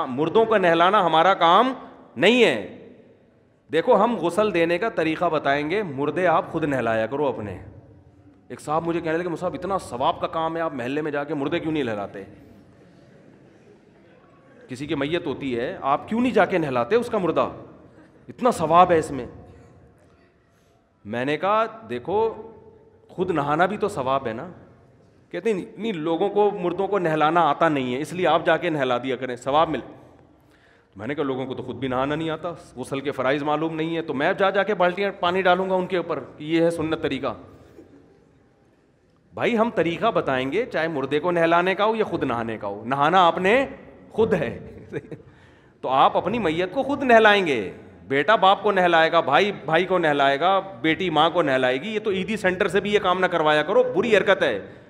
मुर्दों का नहलाना हमारा काम नहीं है देखो हम गसल देने का तरीका बताएंगे मुर्दे आप खुद नहलाया करो अपने एक साहब मुझे कहने लगे मुसाहब इतना सवाब का काम है आप महल्ले में जाके मुर्दे क्यों नहीं नहलाते किसी की मैयत होती है आप क्यों नहीं जाके नहलाते उसका मुर्दा इतना सवाब है इसमें मैंने कहा देखो खुद नहाना भी तो सवाब है ना कहते नहीं नहीं लोगों को मुर्दों को नहलाना आता नहीं है इसलिए आप जाके नहला दिया करें सवाब मिल तो मैंने कहा लोगों को तो खुद भी नहाना नहीं आता गसल के फ़राइज़ मालूम नहीं है तो मैं जा जाके बाल्टियाँ पानी डालूंगा उनके ऊपर कि ये है सुन्नत तरीका भाई हम तरीका बताएंगे चाहे मुर्दे को नहलाने का हो या खुद नहाने का हो नहाना आपने खुद है तो आप अपनी मैयत को खुद नहलाएंगे बेटा बाप को नहलाएगा भाई भाई को नहलाएगा बेटी माँ को नहलाएगी ये तो ईदी सेंटर से भी ये काम ना करवाया करो बुरी हरकत है